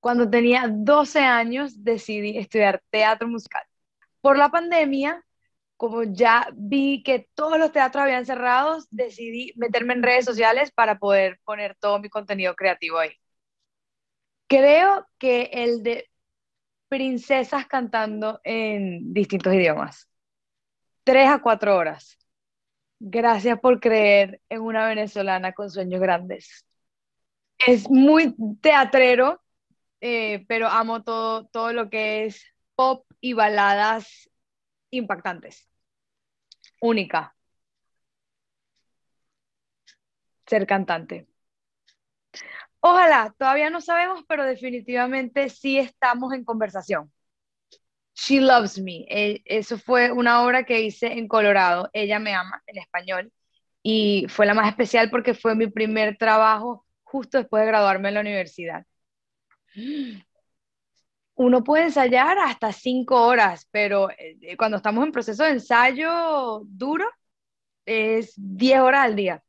Cuando tenía 12 años decidí estudiar teatro musical. Por la pandemia, como ya vi que todos los teatros habían cerrado, decidí meterme en redes sociales para poder poner todo mi contenido creativo ahí. Creo que el de princesas cantando en distintos idiomas. Tres a cuatro horas. Gracias por creer en una venezolana con sueños grandes. Es muy teatrero, eh, pero amo todo, lo que es pop y baladas impactantes. Única. Ser cantante. Ojalá, todavía no sabemos, pero definitivamente sí estamos en conversación. She Loves Me. Eh, eso fue una obra que hice en Colorado. Ella me ama, en español. Y fue la más especial porque fue mi primer trabajo justo después de graduarme en la universidad. Uno puede ensayar hasta cinco horas, pero eh, cuando estamos en proceso de ensayo duro, es diez horas al día.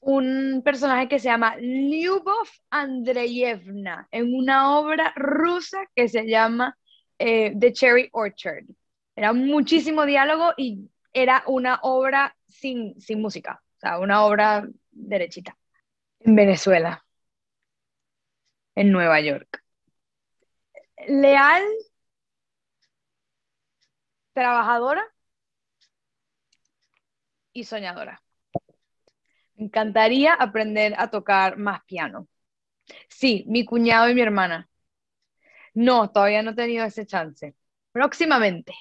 Un personaje que se llama Lyubov Andreyevna, en una obra rusa que se llama eh, The Cherry Orchard. Era muchísimo diálogo y era una obra sin, sin música, o sea, una obra derechita en Venezuela en Nueva York. Leal, trabajadora y soñadora. Me encantaría aprender a tocar más piano. Sí, mi cuñado y mi hermana. No, todavía no he tenido ese chance. Próximamente.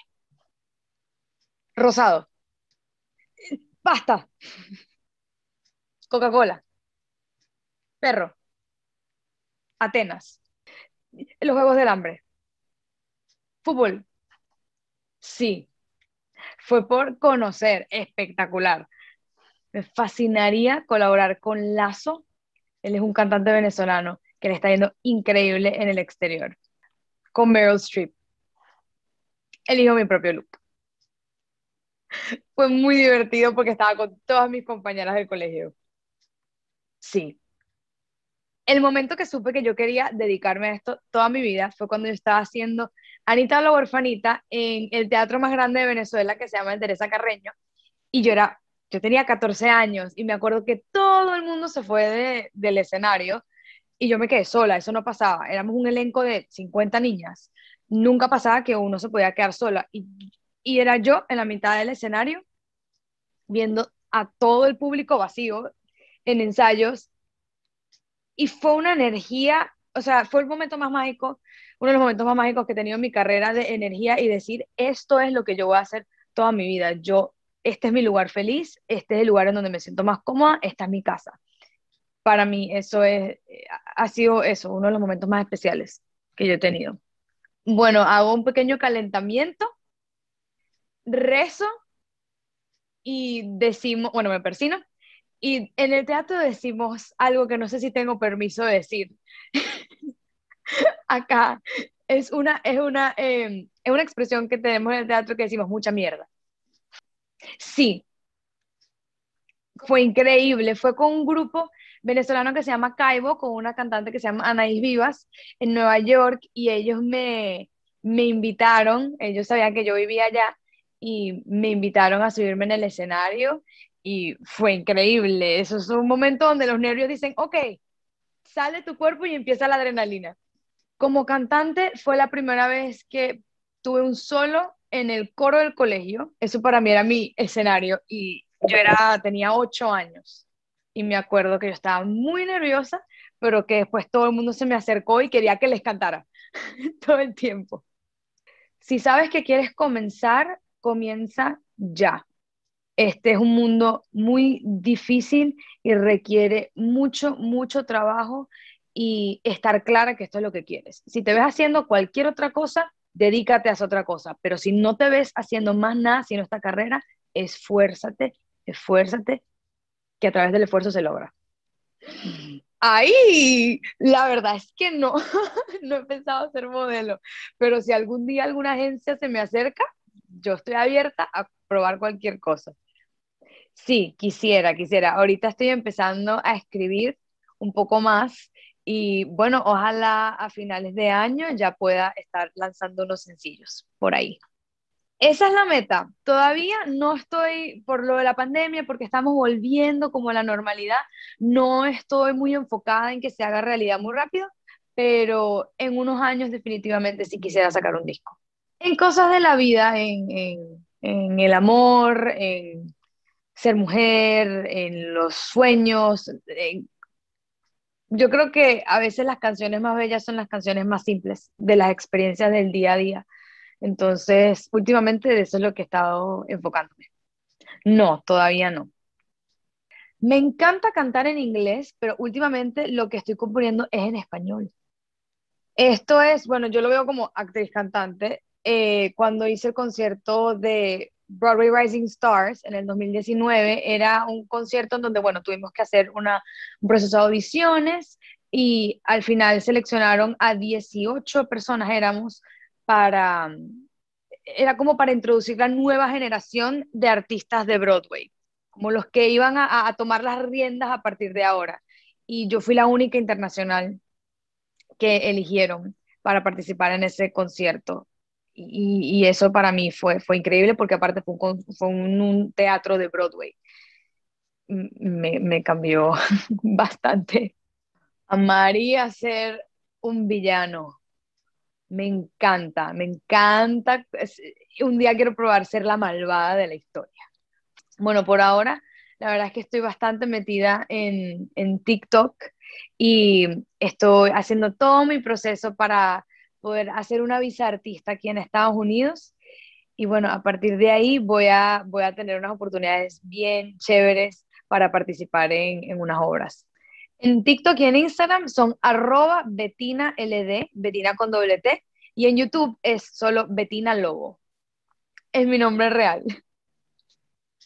Rosado. Pasta. Coca-Cola. Perro. Atenas. Los Juegos del Hambre. Fútbol. Sí. Fue por conocer. Espectacular. Me fascinaría colaborar con Lazo. Él es un cantante venezolano que le está yendo increíble en el exterior. Con Meryl Streep. Elijo mi propio look. Fue muy divertido porque estaba con todas mis compañeras del colegio. Sí, el momento que supe que yo quería dedicarme a esto toda mi vida fue cuando yo estaba haciendo Anita la Orfanita en el teatro más grande de Venezuela que se llama Teresa Carreño y yo era yo tenía 14 años y me acuerdo que todo el mundo se fue del escenario y yo me quedé sola, eso no pasaba. Éramos un elenco de 50 niñas. Nunca pasaba que uno se podía quedar sola. Y, y era yo en la mitad del escenario viendo a todo el público vacío en ensayos y fue una energía, o sea, fue el momento más mágico, uno de los momentos más mágicos que he tenido en mi carrera de energía y decir, esto es lo que yo voy a hacer toda mi vida, yo, este es mi lugar feliz, este es el lugar en donde me siento más cómoda, esta es mi casa. Para mí eso es, ha sido eso, uno de los momentos más especiales que yo he tenido. Bueno, hago un pequeño calentamiento, rezo y decimos, bueno, me persino y en el teatro decimos algo que no sé si tengo permiso de decir. Acá es una, es, una, em, una expresión que tenemos en el teatro que decimos mucha mierda. Sí, fue increíble. Fue con un grupo venezolano que se llama Caibo, con una cantante que se llama Anaís Vivas, en Nueva York, y ellos me, me invitaron, ellos sabían que yo vivía allá, y me invitaron a subirme en el escenario y fue increíble. Eso es un momento donde los nervios dicen, ok, sale tu cuerpo y empieza la adrenalina. Como cantante fue la primera vez que tuve un solo en el coro del colegio. Eso para mí era mi escenario y yo era, tenía ocho años. Y me acuerdo que yo estaba muy nerviosa, pero que después todo el mundo se me acercó y quería que les cantara todo el tiempo. Si sabes que quieres comenzar, comienza ya. Este es un mundo muy difícil y requiere mucho, mucho trabajo y estar clara que esto es lo que quieres. Si te ves haciendo cualquier otra cosa, dedícate a esa otra cosa, pero si no te ves haciendo más nada sino esta carrera, esfuérzate, esfuérzate, que a través del esfuerzo se logra. Ahí, la verdad es que no, no he pensado ser modelo, pero si algún día alguna agencia se me acerca, yo estoy abierta a probar cualquier cosa. Sí, quisiera, quisiera. Ahorita estoy empezando a escribir un poco más y bueno, ojalá a finales de año ya pueda estar lanzando unos sencillos por ahí. Esa es la meta. Todavía no estoy por lo de la pandemia, porque estamos volviendo como a la normalidad. No estoy muy enfocada en que se haga realidad muy rápido, pero en unos años definitivamente sí quisiera sacar un disco. En cosas de la vida, en, en el amor, en ser mujer, en los sueños. Yo creo que a veces las canciones más bellas son las canciones más simples de las experiencias del día a día. Entonces, últimamente eso es lo que he estado enfocándome. No, todavía no. Me encanta cantar en inglés, pero últimamente lo que estoy componiendo es en español. Esto es, bueno, yo lo veo como actriz cantante. Eh, cuando hice el concierto de Broadway Rising Stars en el 2019 era un concierto en donde, bueno, tuvimos que hacer una, un proceso de audiciones y al final seleccionaron a 18 personas, éramos para, era como para introducir la nueva generación de artistas de Broadway, como los que iban a, a tomar las riendas a partir de ahora. Y yo fui la única internacional que eligieron para participar en ese concierto y, eso para mí fue, fue increíble porque aparte fue un, teatro de Broadway. Me, cambió bastante. Amaría ser un villano. Me encanta, me encanta. Un día quiero probar ser la malvada de la historia. Bueno, por ahora, la verdad es que estoy bastante metida en, en TikTok y estoy haciendo todo mi proceso para poder hacer una visa artista aquí en Estados Unidos. Y bueno, a partir de ahí voy a, voy a tener unas oportunidades bien chéveres para participar en, en unas obras. En TikTok y en Instagram son arroba Betina Betina con doble T, y en YouTube es solo Betina Lobo. Es mi nombre real.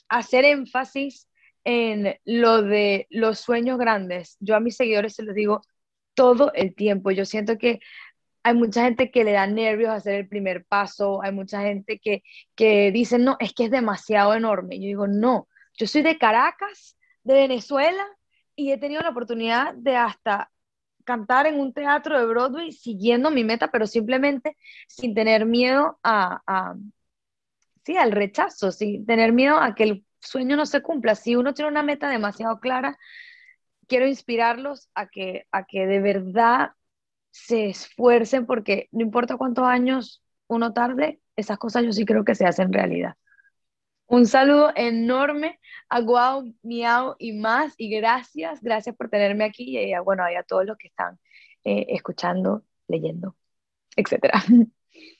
Hacer énfasis en lo de los sueños grandes. Yo a mis seguidores se los digo todo el tiempo. Yo siento que hay mucha gente que le da nervios hacer el primer paso, hay mucha gente que, que dice, no, es que es demasiado enorme. Yo digo, no, yo soy de Caracas, de Venezuela, y he tenido la oportunidad de hasta cantar en un teatro de Broadway siguiendo mi meta, pero simplemente sin tener miedo a, a sí, al rechazo, sin tener miedo a que el sueño no se cumpla. Si uno tiene una meta demasiado clara, quiero inspirarlos a que, a que de verdad se esfuercen porque no importa cuántos años uno tarde, esas cosas yo sí creo que se hacen realidad. Un saludo enorme a Guau, Miau y más. Y gracias, gracias por tenerme aquí y bueno, a todos los que están eh, escuchando, leyendo, etcétera.